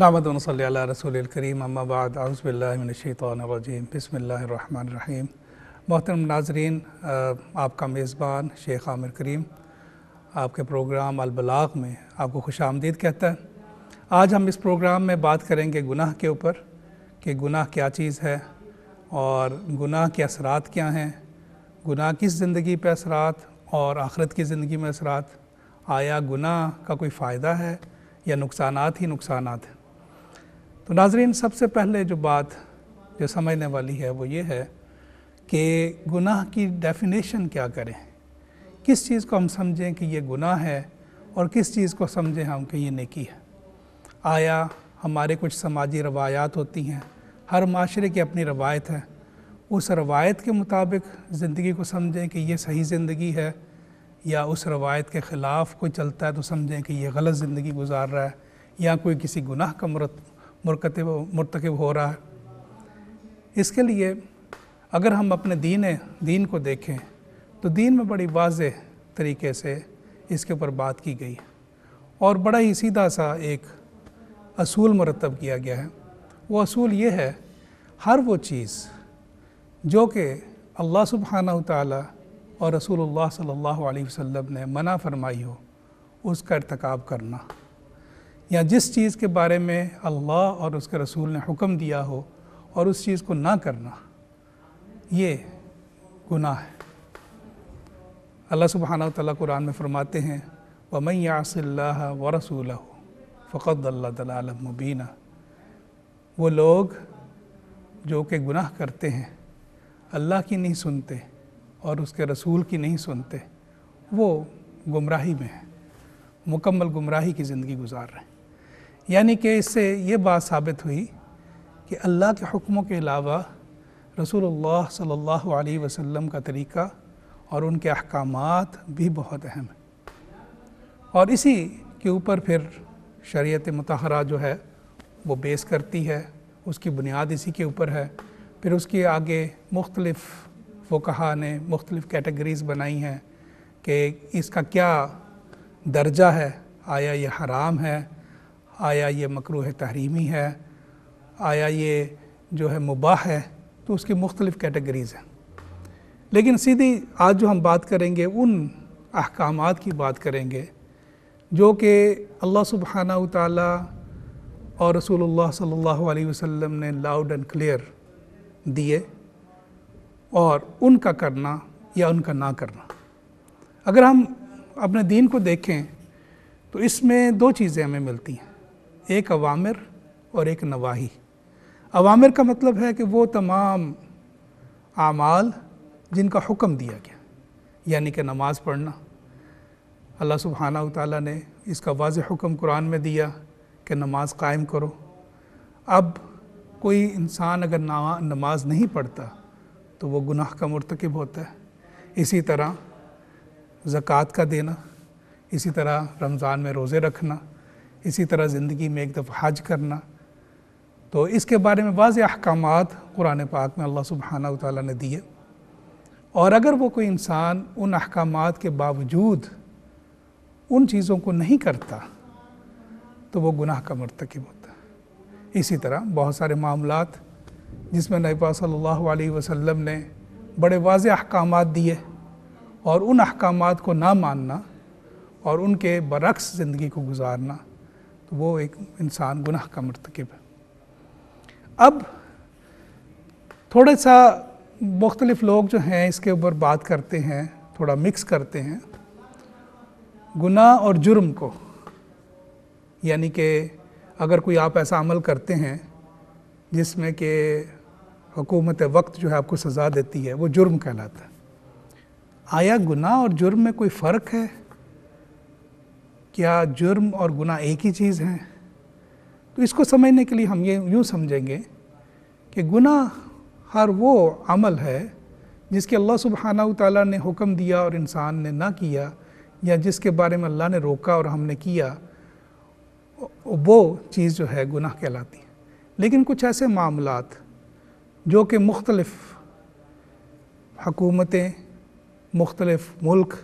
दामद वनसल रसूल करीम अम्माबाद आउज़बिल्लिनशैतरजीम बसमीम मोहतरम नाजरीन आपका मेज़बान शेख आमिर करीम आपके प्रोग्राम अलबलाग में आपको खुश आमदीद कहता है आज हम इस प्रोग्राम में बात करेंगे गुनाह के ऊपर कि गुनाह क्या चीज़ है और गुनाह के असरात क्या हैं गुनाह किस ज़िंदगी पर असरात और आखरत की ज़िंदगी में असरात आया गुनाह का कोई फ़ायदा है या नुकसानात ही नुक़सान हैं तो नाजरीन सबसे पहले जो बात जो समझने वाली है वो ये है कि गुनाह की डेफिनेशन क्या करें किस चीज़ को हम समझें कि ये गुनाह है और किस चीज़ को समझें हम कि ये नेकी है आया हमारे कुछ समाजी रवायात होती हैं हर माशरे की अपनी रवायत है उस रवायत के मुताबिक ज़िंदगी को समझें कि ये सही ज़िंदगी है या उस रवायत के ख़िलाफ़ कोई चलता है तो समझें कि ये गलत ज़िंदगी गुजार रहा है या कोई किसी गुनाह का मुरकतब मरतकब हो रहा है इसके लिए अगर हम अपने दीन दीन को देखें तो दीन में बड़ी वाज तरीके से इसके ऊपर बात की गई और बड़ा ही सीधा सा एक असूल मरतब किया गया है वो असूल ये है हर वो चीज़ जो कि अल्लाह सुबहाना ताली और रसूल सल्ला वसम ने मना फरमाई हो उसका इरतकब करना या जिस चीज़ के बारे में अल्लाह और उसके रसूल ने हुक्म दिया हो और उस चीज़ को ना करना ये गुनाह है अल्लाह सुबहाना तला कुरान में फ़रमाते हैं मैं यासिल्ला व रसूल हो फ़त तला मुबीना वो लोग जो कि गुनाह करते हैं अल्लाह की नहीं सुनते और उसके रसूल की नहीं सुनते वो गुमराही में हैं मुकम्मल गुमराही की ज़िंदगी गुजार रहे हैं यानी कि इससे ये बात साबित हुई कि अल्लाह के हुक्मों के अलावा रसूलुल्लाह सल्लल्लाहु अलैहि वसल्लम का तरीक़ा और उनके अहकाम भी बहुत अहम हैं और इसी के ऊपर फिर शरीयत मतहरा जो है वो बेस करती है उसकी बुनियाद इसी के ऊपर है फिर उसके आगे मुख्तलफ़ कहा ने मुख्तलिफ़ कैटेगरीज़ बनाई हैं कि इसका क्या दर्जा है आया ये हराम है आया ये मकर तहरीमी है आया ये जो है मुबाह है तो उसकी मुख्तलिफ़ कैटेगरीज़ हैं लेकिन सीधी आज जो हम बात करेंगे उन अहकाम की बात करेंगे जो कि अल्लाह सुबहाना ताली और रसूलुल्लाह सल्लल्लाहु अलैहि वसल्लम ने लाउड एंड क्लियर दिए और उनका करना या उनका ना करना अगर हम अपने दीन को देखें तो इसमें दो चीज़ें हमें मिलती हैं एक अवामिर और एक नवाही अवामिर का मतलब है कि वो तमाम आमाल जिनका हुक्म दिया गया यानी कि नमाज़ पढ़ना अल्लाह सुबहाना ताला ने इसका वाज हुक्म कुरान में दिया कि नमाज़ कायम करो अब कोई इंसान अगर नमाज़ नहीं पढ़ता तो वो गुनाह का मरतकब होता है इसी तरह ज़क़़त का देना इसी तरह रमज़ान में रोज़े रखना इसी तरह ज़िंदगी में एक दफ़ा हज करना तो इसके बारे में वाज अहकाम कुरान पाक में अल्लाह सुबहाना ताली ने दिए और अगर वो कोई इंसान उन अहकाम के बावजूद उन चीज़ों को नहीं करता तो वो गुनाह का मरतकब होता है इसी तरह बहुत सारे मामला जिसमें नबी सल्ला वसम ने बड़े वाज अहकाम दिए और उन अहकाम को ना मानना और उनके बरक्स ज़िंदगी को गुजारना तो वो एक इंसान गुनाह का मरतकब है अब थोड़ा सा मुख्तलिफ़ लोग जो हैं इसके ऊपर बात करते हैं थोड़ा मिक्स करते हैं गुनाह और जुर्म को यानी कि अगर कोई आप ऐसा अमल करते हैं जिसमें कि हुकूमत वक्त जो है आपको सज़ा देती है वो जुर्म कहलाता है आया गुनाह और जुर्म में कोई फ़र्क है क्या जुर्म और गुनाह एक ही चीज़ हैं तो इसको समझने के लिए हम ये यूँ समझेंगे कि गुनाह हर वो अमल है जिसके अल्लाह सुबहाना तला ने हुक्म दिया और इंसान ने ना किया या जिसके बारे में अल्लाह ने रोका और हमने किया वो चीज़ जो है गुनाह कहलाती है लेकिन कुछ ऐसे मामला जो कि मुख्तलफ़ हकूमतें मुख्तलफ़ मुल्क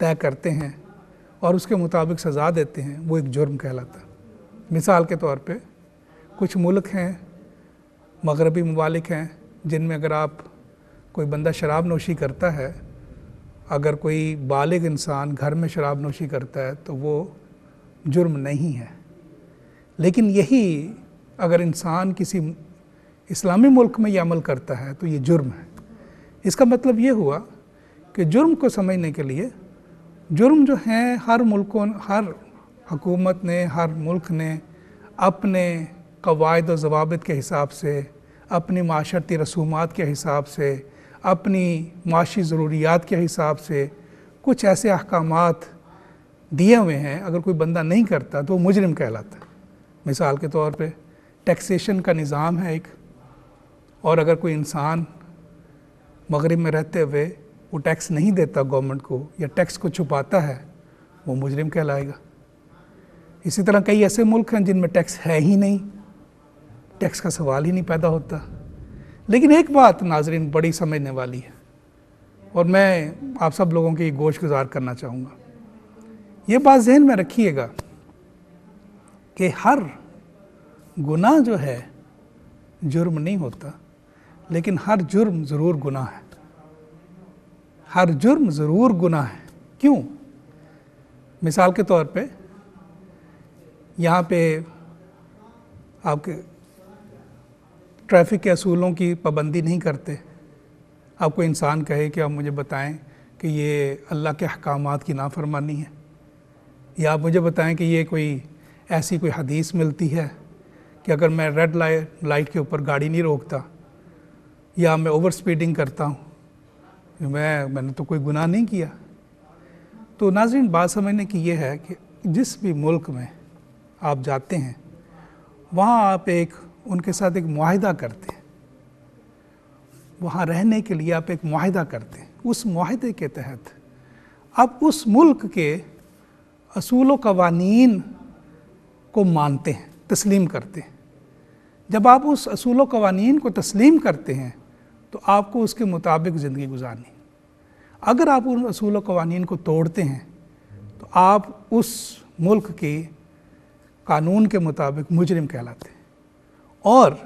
तय करते हैं और उसके मुताबिक सज़ा देते हैं वो एक जुर्म कहलाता है मिसाल के तौर पे कुछ मुल्क हैं मगरबी ममालिक हैं जिनमें अगर आप कोई बंदा शराब नोशी करता है अगर कोई बालिग इंसान घर में शराब नोशी करता है तो वो जुर्म नहीं है लेकिन यही अगर इंसान किसी इस्लामी मुल्क में ये अमल करता है तो ये जुर्म है इसका मतलब ये हुआ कि जुर्म को समझने के लिए जुर्म जो हैं हर मुल्कों हर हकूमत ने हर मुल्क ने अपने कवायद और जवाबत के हिसाब से अपनी माशरती रसूमात के हिसाब से अपनी माशी ज़रूरियात के हिसाब से कुछ ऐसे अहकाम दिए हुए हैं अगर कोई बंदा नहीं करता तो वो मुजरम कहलाता मिसाल के तौर पे टैक्सेशन का निज़ाम है एक और अगर कोई इंसान मगरब में रहते हुए वो टैक्स नहीं देता गवर्नमेंट को या टैक्स को छुपाता है वो मुजरिम कहलाएगा इसी तरह कई ऐसे मुल्क हैं जिनमें टैक्स है ही नहीं टैक्स का सवाल ही नहीं पैदा होता लेकिन एक बात नाजरीन बड़ी समझने वाली है और मैं आप सब लोगों की गोश गुजार करना चाहूँगा ये बात जहन में रखिएगा कि हर गुनाह जो है जुर्म नहीं होता लेकिन हर जुर्म ज़रूर गुनाह है हर जुर्म ज़रूर गुना है क्यों मिसाल के तौर पे यहाँ पे आपके ट्रैफिक के असूलों की पाबंदी नहीं करते आपको इंसान कहे कि आप मुझे बताएं कि ये अल्लाह के अहकाम की नाफरमानी है या आप मुझे बताएं कि ये कोई ऐसी कोई हदीस मिलती है कि अगर मैं रेड लाइट लाइट के ऊपर गाड़ी नहीं रोकता या मैं ओवर स्पीडिंग करता हूँ मैं मैंने तो कोई गुनाह नहीं किया तो नाजरीन बात समझने की यह है कि जिस भी मुल्क में आप जाते हैं वहाँ आप एक उनके साथ एक माहिदा करते हैं वहाँ रहने के लिए आप एक माहिदा करते हैं उस माहदे के तहत आप उस मुल्क के असूलों कवानीन को मानते हैं तस्लीम करते हैं जब आप उस असूल कवानीन को तस्लीम करते हैं तो आपको उसके मुताबिक ज़िंदगी गुजारनी अगर आप उन असूल कवानीन को तोड़ते हैं तो आप उस मुल्क के कानून के मुताबिक मुजरिम कहलाते हैं और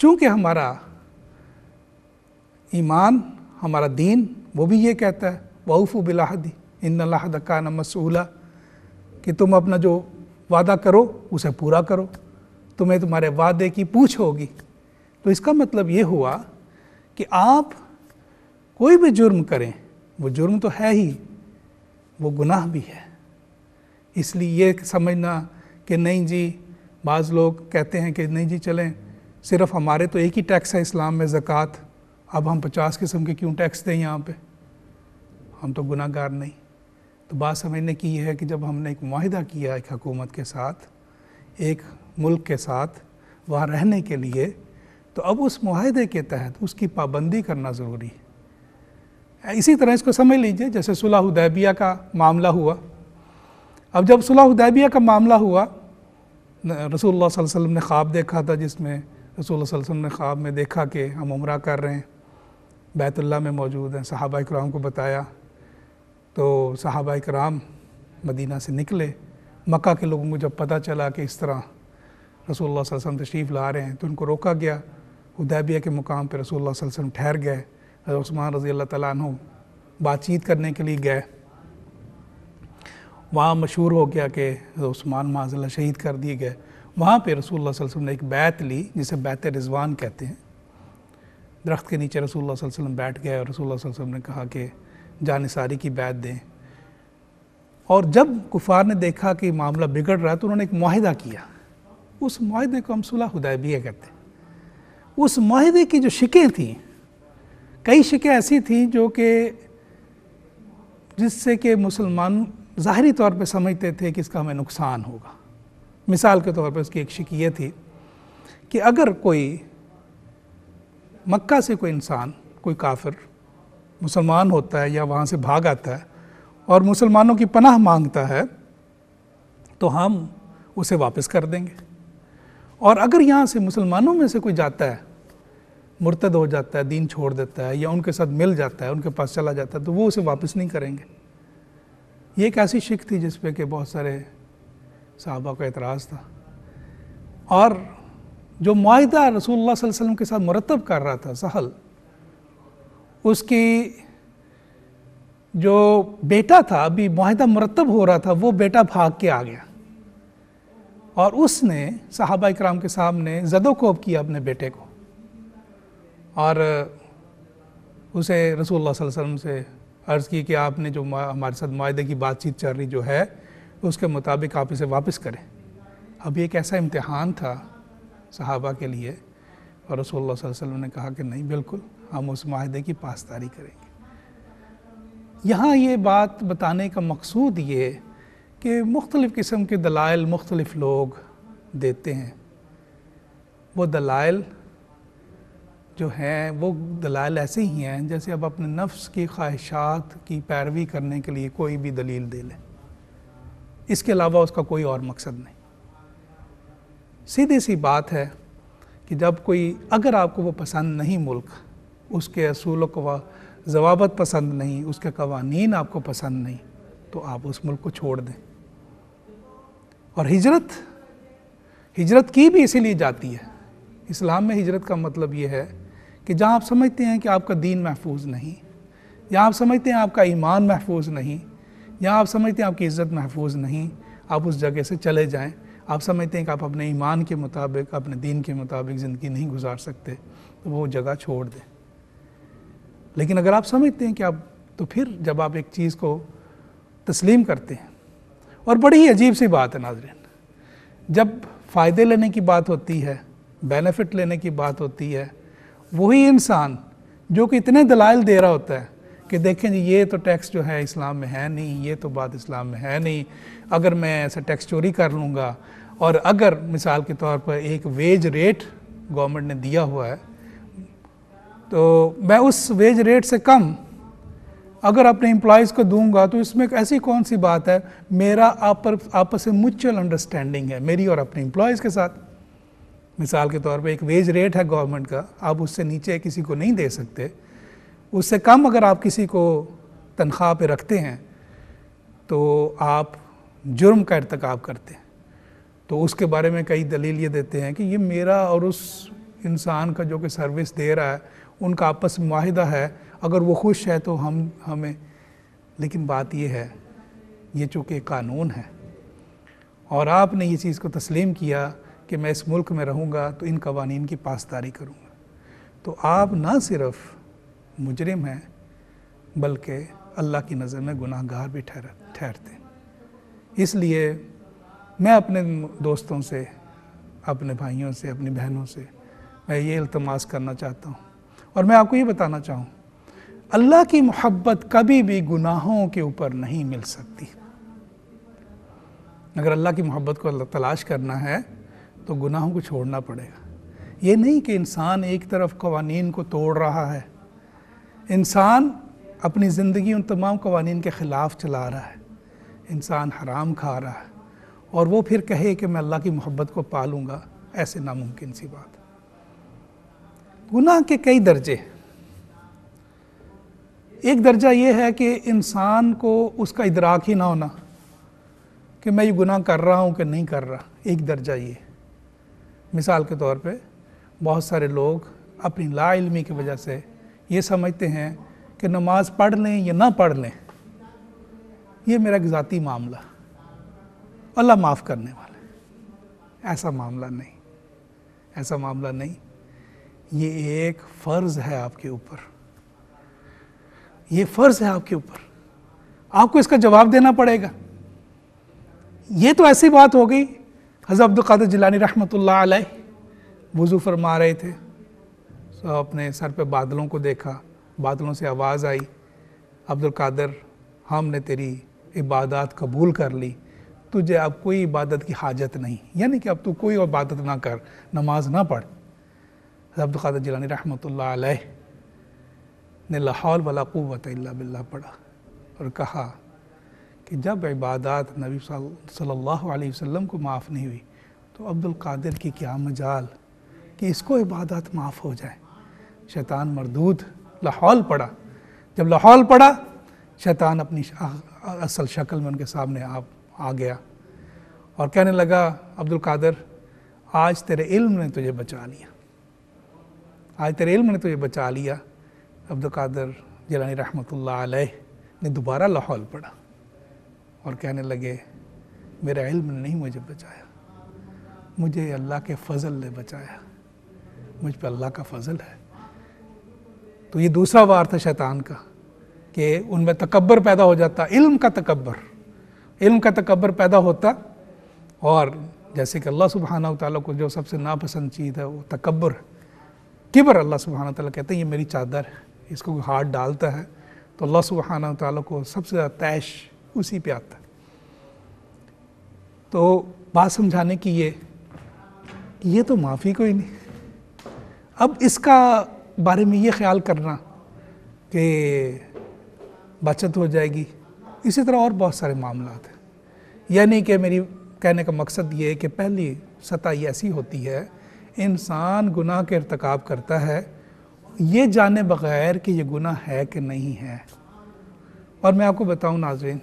चूँकि हमारा ईमान हमारा दीन वो भी ये कहता है वऊफ़ बिलाहदी इन अल्लाहद का मसूला कि तुम अपना जो वादा करो उसे पूरा करो तुम्हें तुम्हारे वादे की पूछ होगी तो इसका मतलब ये हुआ कि आप कोई भी जुर्म करें वो जुर्म तो है ही वो गुनाह भी है इसलिए ये समझना कि नहीं जी बाज़ लोग कहते हैं कि नहीं जी चलें सिर्फ हमारे तो एक ही टैक्स है इस्लाम में ज़क़़त अब हम पचास किस्म के क्यों टैक्स दें यहाँ पे हम तो गुनाहगार नहीं तो बात समझने की यह है कि जब हमने एक माहिदा किया एक हकूमत के साथ एक मुल्क के साथ वहाँ रहने के लिए तो अब उस माहदे के तहत उसकी पाबंदी करना ज़रूरी है इसी तरह इसको समझ लीजिए जैसे सुलह उदैबिया का मामला हुआ अब जब सुलह उदैबिया का मामला हुआ रसूल वसल्लम ने ख्वाब देखा था जिसमें रसूल वसल्लम ने ख्वाब में देखा कि हम उम्र कर रहे हैं बैतुल्ला में मौजूद हैं सहाबा कराम को बताया तो सहाबा कराम मदीना से निकले मक्का के लोगों को जब पता चला कि इस तरह रसूल वसल्लम तशरीफ़ ला रहे हैं तो उनको रोका गया उदैबिया के मुकाम पर रसूल वसलम ठहर गए ऊस्मान रज़ी अल्लाह तु बातचीत करने के लिए गए वहाँ मशहूर हो गया कि ऊस्मान माजल शहीद कर दिए गए वहाँ पर रसूल वसलम ने एक बैत ली जिसे बैत रिजवान कहते हैं दरख्त के नीचे रसूल वसलम बैठ गए और रसूल वसलम ने कहा कि जानसारी की बैत दें और जब कुफार ने देखा कि मामला बिगड़ रहा है तो उन्होंने एक माहिदा किया उस माहदे को हम सुलह हुदैबिया कहते हैं उस माहे की जो शिकें थी कई शिकें ऐसी थी जो कि जिससे कि मुसलमान ज़ाहरी तौर पे समझते थे कि इसका हमें नुकसान होगा मिसाल के तौर पे उसकी एक शिक ये थी कि अगर कोई मक्का से कोई इंसान कोई काफिर मुसलमान होता है या वहाँ से भाग आता है और मुसलमानों की पनाह मांगता है तो हम उसे वापस कर देंगे और अगर यहाँ से मुसलमानों में से कोई जाता है मुर्तद हो जाता है दीन छोड़ देता है या उनके साथ मिल जाता है उनके पास चला जाता है तो वो उसे वापस नहीं करेंगे ये एक ऐसी शिक थी जिस पर कि बहुत सारे साहबा का एतराज़ था और जो माहिदा रसूलुल्लाह सल्लल्लाहु अलैहि वसल्लम के साथ मुरतब कर रहा था सहल उसकी जो बेटा था अभी माहिदा मुरतब हो रहा था वो बेटा भाग के आ गया और उसने साहबा इक्राम के सामने जदोकोब किया अपने बेटे को और उसे रसूल वसम से अर्ज़ की कि आपने जो हमारे साथ माहे की बातचीत चल रही जो है उसके मुताबिक आप इसे वापस करें अब एक ऐसा इम्तहान था सहाबा के लिए और रसूल वसम ने कहा कि नहीं बिल्कुल हम उस माहे की पासदारी करेंगे यहाँ ये बात बताने का मकसूद ये कि मुख्तलिफ़ किस्म के दलाइल मुख्तलिफ़ लोग देते हैं वो दलाइल जो हैं वो दलाल ऐसे ही हैं जैसे अब अपने नफ्स की ख्वाहिशात की पैरवी करने के लिए कोई भी दलील दे लें इसके अलावा उसका कोई और मकसद नहीं सीधी सी बात है कि जब कोई अगर आपको वो पसंद नहीं मुल्क उसके असूलों को जवाबत पसंद नहीं उसके क़वानी आपको पसंद नहीं तो आप उस मुल्क को छोड़ दें और हिजरत हिजरत की भी इसीलिए जाती है इस्लाम में हिजरत का मतलब ये है कि जहाँ आप समझते हैं कि आपका दीन महफूज नहीं या आप समझते हैं आपका ईमान महफूज नहीं या आप समझते हैं आपकी इज़्ज़त महफूज नहीं आप उस जगह से चले जाएं आप समझते हैं कि आप अपने ईमान के मुताबिक अपने दीन के मुताबिक ज़िंदगी नहीं गुजार सकते तो वो जगह छोड़ दें लेकिन अगर आप समझते हैं कि आप तो फिर जब आप एक चीज़ को तस्लीम करते हैं और बड़ी ही अजीब सी बात है नाजरन जब फ़ायदे लेने की बात होती है बेनिफिट लेने की बात होती है वही इंसान जो कि इतने दलाइल दे रहा होता है कि देखें जी ये तो टैक्स जो है इस्लाम में है नहीं ये तो बात इस्लाम में है नहीं अगर मैं ऐसा टैक्स चोरी कर लूँगा और अगर मिसाल के तौर पर एक वेज रेट गवर्नमेंट ने दिया हुआ है तो मैं उस वेज रेट से कम अगर अपने एम्प्लॉयज़ को दूंगा तो इसमें ऐसी कौन सी बात है मेरा आपस आप में म्यूचुअल अंडरस्टैंडिंग है मेरी और अपने एम्प्लॉयज़ के साथ मिसाल के तौर पे एक वेज रेट है गवर्नमेंट का आप उससे नीचे किसी को नहीं दे सकते उससे कम अगर आप किसी को तनख्वाह पे रखते हैं तो आप जुर्म का इरतकब करते हैं तो उसके बारे में कई दलील ये देते हैं कि ये मेरा और उस इंसान का जो कि सर्विस दे रहा है उनका आपस में माहिदा है अगर वो खुश है तो हम हमें लेकिन बात ये है ये चूँकि कानून है और आपने ये चीज़ को तस्लीम किया कि मैं इस मुल्क में रहूँगा तो इन कवानी की पासदारी करूँगा तो आप ना सिर्फ मुजरम हैं बल्कि अल्लाह की नज़र में गुनाहगार भी ठहर ठहरते इसलिए मैं अपने दोस्तों से अपने भाइयों से अपनी बहनों से मैं ये अल्तमास करना चाहता हूँ और मैं आपको ये बताना चाहूँ अल्लाह की मोहब्बत कभी भी गुनाहों के ऊपर नहीं मिल सकती अगर अल्लाह की मोहब्बत को तलाश करना है तो गुनाहों को छोड़ना पड़ेगा ये नहीं कि इंसान एक तरफ कवानीन को तोड़ रहा है इंसान अपनी ज़िंदगी उन तमाम कवानीन के ख़िलाफ़ चला रहा है इंसान हराम खा रहा है और वो फिर कहे कि मैं अल्लाह की मोहब्बत को पालूंगा ऐसे नामुमकिन सी बात गुनाह के कई दर्जे एक दर्जा ये है कि इंसान को उसका इदराक ही ना होना कि मैं ये गुनाह कर रहा हूँ कि नहीं कर रहा एक दर्जा ये मिसाल के तौर पे बहुत सारे लोग अपनी ला इलमी की वजह से ये समझते हैं कि नमाज पढ़ लें या ना पढ़ लें ये मेरा एक ज़ाती मामला अल्लाह माफ़ करने वाला है ऐसा मामला नहीं ऐसा मामला नहीं ये एक फ़र्ज़ है आपके ऊपर ये फ़र्ज़ है आपके ऊपर आपको इसका जवाब देना पड़ेगा ये तो ऐसी बात हो गई हज़रत अब्दुल्कर जिलानी अलैह वज़ू फरमा रहे थे तो अपने सर पे बादलों को देखा बादलों से आवाज़ आई अब्दुल कादर हमने तेरी इबादत कबूल कर ली तुझे अब कोई इबादत की हाजत नहीं यानी कि अब तू कोई इबादत ना कर नमाज ना पढ़ अब्दुल कादर जिलानी रहमत ने लाहौल वाला क़ुवत बिल्ला पढ़ा और कहा कि जब इबादत नबी सल्लल्लाहु अलैहि वसल्लम को माफ़ नहीं हुई तो अब्दुल कादिर की क्या मजाल कि इसको इबादत माफ़ हो जाए शैतान मरदूद लाहौल पड़ा जब लाहौल पड़ा शैतान अपनी असल शक्ल में उनके सामने आप आ गया और कहने लगा अब्दुल कादिर आज तेरे इल्म ने तुझे बचा लिया आज तेरे इल्म ने तुझे बचा लिया अब्दुल कादिर जलानी रहमतुल्लाह अलैह ने दोबारा लाहौल पढ़ा और कहने लगे मेरा इल्म ने नहीं मुझे बचाया मुझे अल्लाह के फजल ने बचाया मुझ पर अल्लाह का फजल है तो ये दूसरा वार था शैतान का कि उनमें तकबर पैदा हो जाता इल्म का तकबर इल्म का तकबर पैदा होता और जैसे कि अल्लाह सुबहाना ताली को जो सबसे नापसंद चीज़ है वो तकबर किबर अल्लाह सुबहाना ताली कहते हैं ये मेरी चादर है इसको हाथ डालता है तो अल्लाह सुबहाना ताली को सबसे ज़्यादा तैश उसी पे आता तो बात समझाने की ये ये तो माफ़ी कोई नहीं अब इसका बारे में ये ख्याल करना कि बचत हो जाएगी इसी तरह और बहुत सारे मामला हैं यानी कि मेरी कहने का मकसद ये है कि पहली सतह ऐसी होती है इंसान गुनाह के इरतकब करता है ये जाने बगैर कि ये गुनाह है कि नहीं है और मैं आपको बताऊं नाजरीन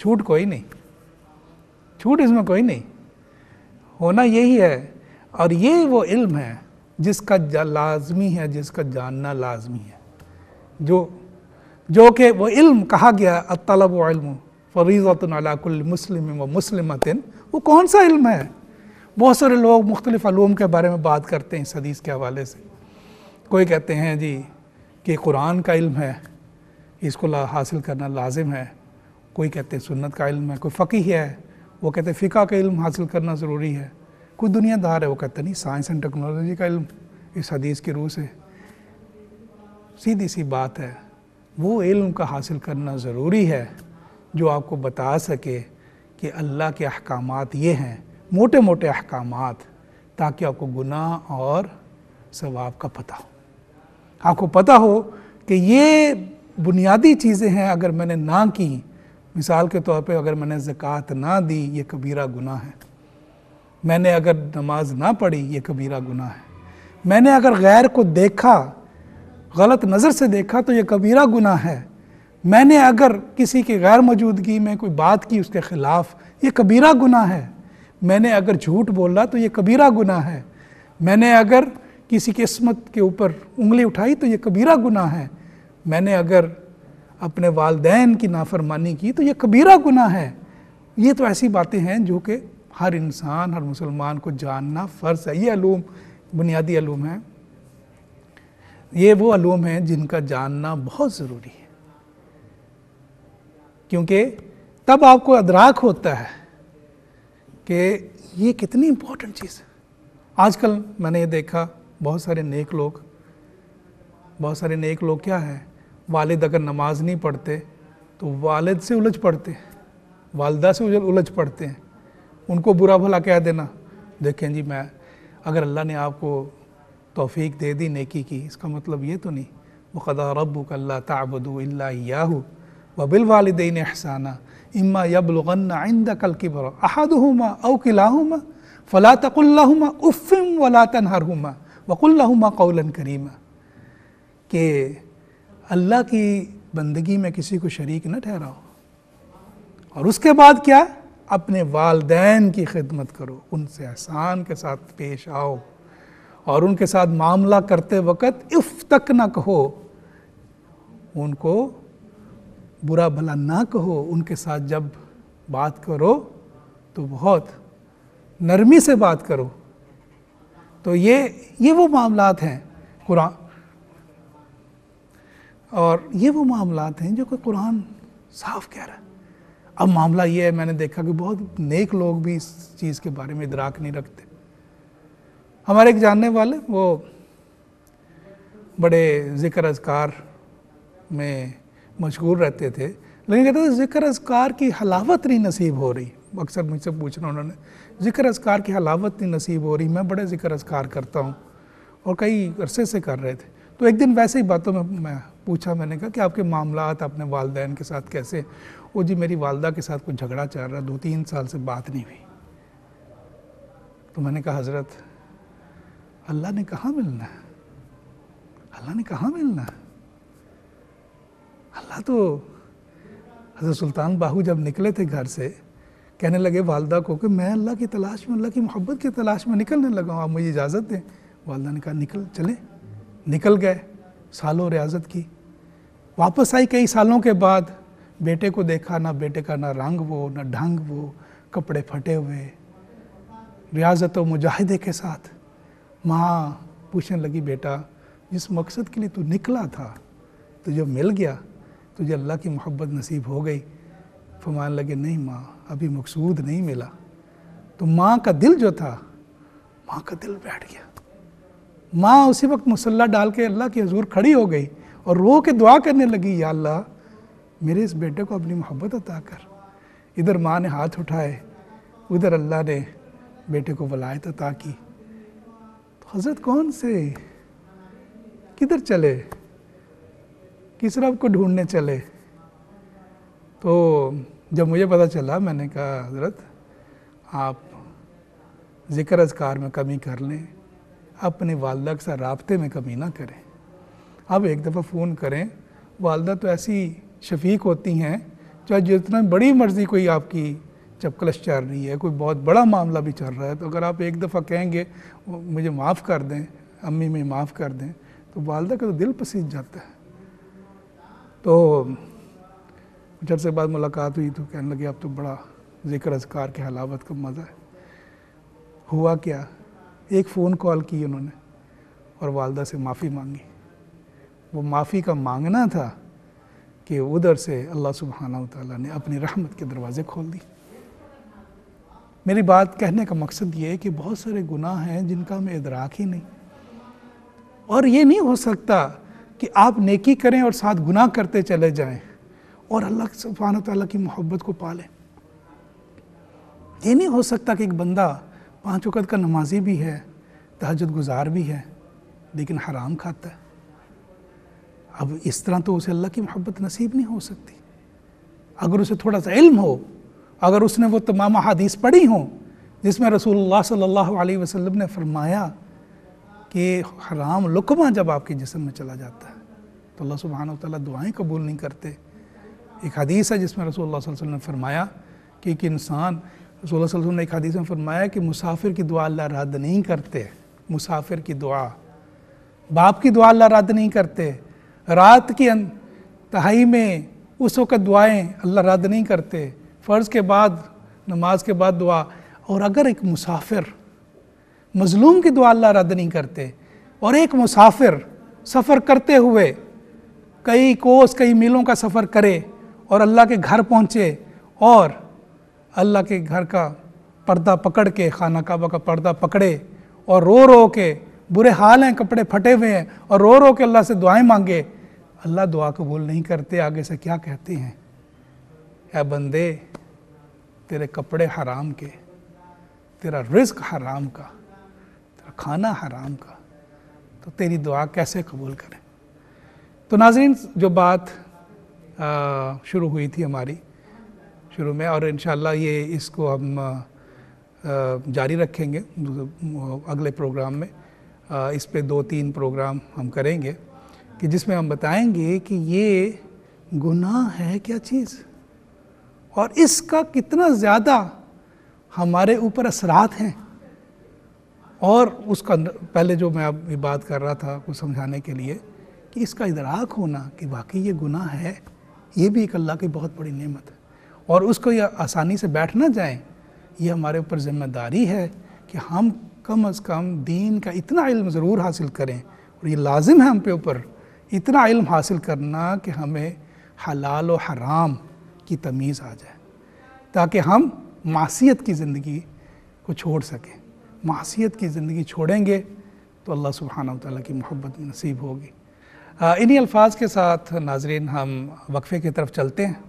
छूट कोई नहीं छूट इसमें कोई नहीं होना यही है और ये वो इल्म है जिसका लाजमी है जिसका जानना लाजमी है जो जो कि वो इल्म कहा गया अतलब इल्म फ़रीज़तुल मुस्लिम व मुस्लिमतिन वो कौन सा इल्म है बहुत सारे लोग मुख्तलिफ़ के बारे में बात करते हैं सदीस के हवाले से कोई कहते हैं जी कि कुरान का इल्म है इसको हासिल करना लाजिम है कोई कहते हैं सुन्नत का इल्म है कोई फ़कीह है वो कहते हैं फ़िका का इल्म हासिल करना ज़रूरी है कोई दुनियादार है वो कहते नहीं साइंस एंड टेक्नोलॉजी का इल्म इस हदीस की रूह से सीधी सी बात है वो इल्म का हासिल करना ज़रूरी है जो आपको बता सके कि अल्लाह के अहकाम ये हैं मोटे मोटे अहकाम ताकि आपको गुनाह और सवाब का पता हो आपको पता हो कि ये बुनियादी चीज़ें हैं अगर मैंने ना कहीं मिसाल के तौर पे अगर मैंने ज़क़़त ना दी ये कबीरा गुना है मैंने अगर नमाज ना पढ़ी ये कबीरा गुना है मैंने अगर गैर को देखा गलत नज़र से देखा तो ये कबीरा गुना है मैंने अगर किसी के गैर मौजूदगी में कोई बात की उसके ख़िलाफ़ ये कबीरा गुना है मैंने अगर झूठ बोला तो ये कबीरा गुना है मैंने अगर किसी के किस्मत के ऊपर उंगली उठाई तो ये कबीरा गुना है मैंने अगर अपने वालदेन की नाफरमानी की तो ये कबीरा गुना है ये तो ऐसी बातें हैं जो कि हर इंसान हर मुसलमान को जानना फ़र्ज है ये अलूम बुनियादी अलूम है ये वो अलूम हैं जिनका जानना बहुत ज़रूरी है क्योंकि तब आपको अदराक होता है कि ये कितनी इम्पोर्टेंट चीज़ है आजकल मैंने ये देखा बहुत सारे नेक लोग बहुत सारे नेक लोग क्या हैं वालिद अगर नमाज नहीं पढ़ते तो वालिद से उलझ पड़ते हैं वालदा से उलझ पड़ते हैं उनको बुरा भला कह देना देखें जी मैं अगर अल्लाह ने आपको तोफ़ी दे दी नेकी की इसका मतलब ये तो नहीं वक़दा रबू कल्ला ताबदू याहू वबिल वालदेन इमा इम्मा यबलगन आइंदा कल की बरो अहद हुमा अव फ़ला तकुल्लाहुमा उफ़िम वला हर हुमा वकुल्लाहुमा कौलन करीमा के अल्लाह की बंदगी में किसी को शरीक न ठहराओ और उसके बाद क्या अपने वालदेन की खिदमत करो उनसे एहसान के साथ पेश आओ और उनके साथ मामला करते वक्त इफ तक ना कहो उनको बुरा भला ना कहो उनके साथ जब बात करो तो बहुत नरमी से बात करो तो ये ये वो मामलात हैं कुरान और ये वो मामला हैं जो कि कुरान साफ कह रहा है अब मामला ये है मैंने देखा कि बहुत नेक लोग भी इस चीज़ के बारे में इदराक नहीं रखते हमारे एक जानने वाले वो बड़े ज़िक्र अजकार में मशहूर रहते थे लेकिन कहते थे ज़िक्र अजकार की हलावत नहीं नसीब हो रही अक्सर मुझसे पूछना उन्होंने ज़िक्र अजकार की हलावत नहीं नसीब हो रही मैं बड़े ज़िक्र अजकार करता हूँ और कई अरसे से कर रहे थे तो एक दिन वैसे ही बातों में मैं पूछा मैंने कहा कि आपके मामला अपने वालदेन के साथ कैसे वो जी मेरी वालदा के साथ कुछ झगड़ा चल रहा दो तीन साल से बात नहीं हुई तो मैंने कहा हज़रत अल्लाह ने कहाँ मिलना अल्लाह ने कहाँ मिलना अल्लाह तो हज़रत सुल्तान बाहू जब निकले थे घर से कहने लगे वालदा को कि मैं अल्लाह की तलाश में अल्लाह की मोहब्बत की तलाश में निकलने लगा हूँ आप मुझे इजाज़त दें वालदा ने कहा निकल चले निकल गए सालों रियाजत की वापस आई कई सालों के बाद बेटे को देखा ना बेटे का ना रंग वो ना ढंग वो कपड़े फटे हुए रियाजत व मुजाहिदे के साथ माँ पूछने लगी बेटा जिस मकसद के लिए तू निकला था तुझे मिल गया तुझे अल्लाह की मोहब्बत नसीब हो गई फमान लगे नहीं माँ अभी मकसूद नहीं मिला तो माँ का दिल जो था माँ का दिल बैठ गया माँ उसी वक्त मुसल्ला डाल के अल्लाह की हजूर खड़ी हो गई और रो के दुआ करने लगी या अल्लाह मेरे इस बेटे को अपनी मोहब्बत अता कर इधर माँ ने हाथ उठाए उधर अल्लाह ने बेटे को वलायत अता की तो हजरत कौन से किधर चले किस रब को ढूंढने चले तो जब मुझे पता चला मैंने कहा हजरत आप ज़िक्र अजकार में कमी कर लें अपने वालदा के साथ रबते में कमी ना करें अब एक दफ़ा फ़ोन करें वालदा तो ऐसी शफीक होती हैं चाहे जितना बड़ी मर्ज़ी कोई आपकी चपकलश चल रही है कोई बहुत बड़ा मामला भी चल रहा है तो अगर आप एक दफ़ा कहेंगे मुझे माफ़ कर दें अम्मी में माफ़ कर दें तो वालदा का तो दिल पसीज जाता है तो कुछ अर्से बाद मुलाकात हुई तो कहने लगी आप तो बड़ा जिक्र अजकार के हलावत का मज़ा है हुआ क्या एक फ़ोन कॉल की उन्होंने और वालदा से माफ़ी मांगी वो माफ़ी का मांगना था कि उधर से अल्लाह सुबहाना तला ने अपनी रहमत के दरवाज़े खोल दिए मेरी बात कहने का मकसद ये है कि बहुत सारे गुनाह हैं जिनका हमें इदराक ही नहीं और ये नहीं हो सकता कि आप नेकी करें और साथ गुनाह करते चले जाएं और अल्लाह सुबहाना तला की मोहब्बत को पालें ये नहीं हो सकता कि एक बंदा पाँच वक़्त का नमाजी भी है तहजद गुजार भी है लेकिन हराम खाता है अब इस तरह तो उसे अल्लाह की मोहब्बत नसीब नहीं हो सकती अगर उसे थोड़ा सा इल्म हो अगर उसने वो तमाम हदीस पढ़ी हो जिसमें रसूलुल्लाह सल्लल्लाहु अलैहि वसल्लम ने फरमाया कि हराम लुकमा जब आपके जिसम में चला जाता है तो अल्लाह सुबहान ताली दुआएँ कबूल नहीं करते एक हदीस है जिसमें रसूल वसल्लम ने फरमाया कि एक इंसान रसोल ने एक हदीस में फरमाया कि मुसाफिर की दुआ अल्लाह रद्द नहीं करते मुसाफिर की दुआ बाप की दुआ अल्लाह रद्द नहीं करते रात की अं-, तहाई में उस वक़्त दुआएं अल्लाह रद्द नहीं करते फ़र्ज़ के बाद नमाज के बाद दुआ और अगर एक मुसाफिर मज़लूम की दुआ अल्लाह रद्द नहीं करते और एक मुसाफिर सफ़र करते हुए कई कोस कई मीलों का सफ़र करे और अल्लाह के घर पहुँचे और अल्लाह के घर का पर्दा पकड़ के खाना काबा का पर्दा पकड़े और रो रो के बुरे हाल हैं कपड़े फटे हुए हैं और रो रो के अल्लाह से दुआएं मांगे अल्लाह दुआ कबूल नहीं करते आगे से क्या कहते हैं या बंदे तेरे कपड़े हराम के तेरा रिस्क हराम का तेरा खाना हराम का तो तेरी दुआ कैसे कबूल करें तो नाजरीन जो बात शुरू हुई थी हमारी शुरू में और इन ये इसको हम जारी रखेंगे अगले प्रोग्राम में इस पे दो तीन प्रोग्राम हम करेंगे कि जिसमें हम बताएंगे कि ये गुनाह है क्या चीज़ और इसका कितना ज़्यादा हमारे ऊपर असरात हैं और उसका पहले जो मैं अब बात कर रहा था आपको समझाने के लिए कि इसका इदराक होना कि वाकई ये गुनाह है ये भी एक अल्लाह की बहुत बड़ी नेमत है और उसको यह आसानी से बैठ ना जाए ये हमारे ऊपर ज़िम्मेदारी है कि हम कम अज़ कम दीन का इतना इल्म ज़रूर हासिल करें और ये लाजिम है हम पे ऊपर इतना इल्म हासिल करना कि हमें हलाल और हराम की तमीज़ आ जाए ताकि हम मासीत की ज़िंदगी को छोड़ सकें मासीत की ज़िंदगी छोड़ेंगे तो अल्लाह सुबहाना ताली की मोहब्बत नसीब होगी इन्हीं अल्फाज के साथ नाजरीन हम वक्फ़े की तरफ चलते हैं